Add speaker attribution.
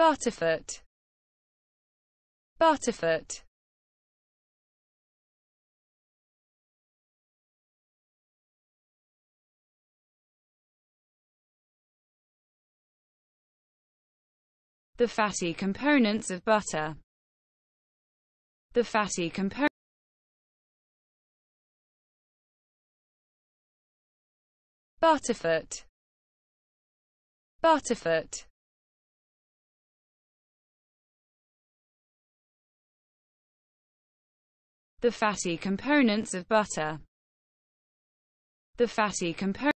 Speaker 1: Barterfoot Barterfoot
Speaker 2: The fatty components of butter The fatty components
Speaker 1: Barterfoot Barterfoot
Speaker 2: the fatty components of butter, the fatty component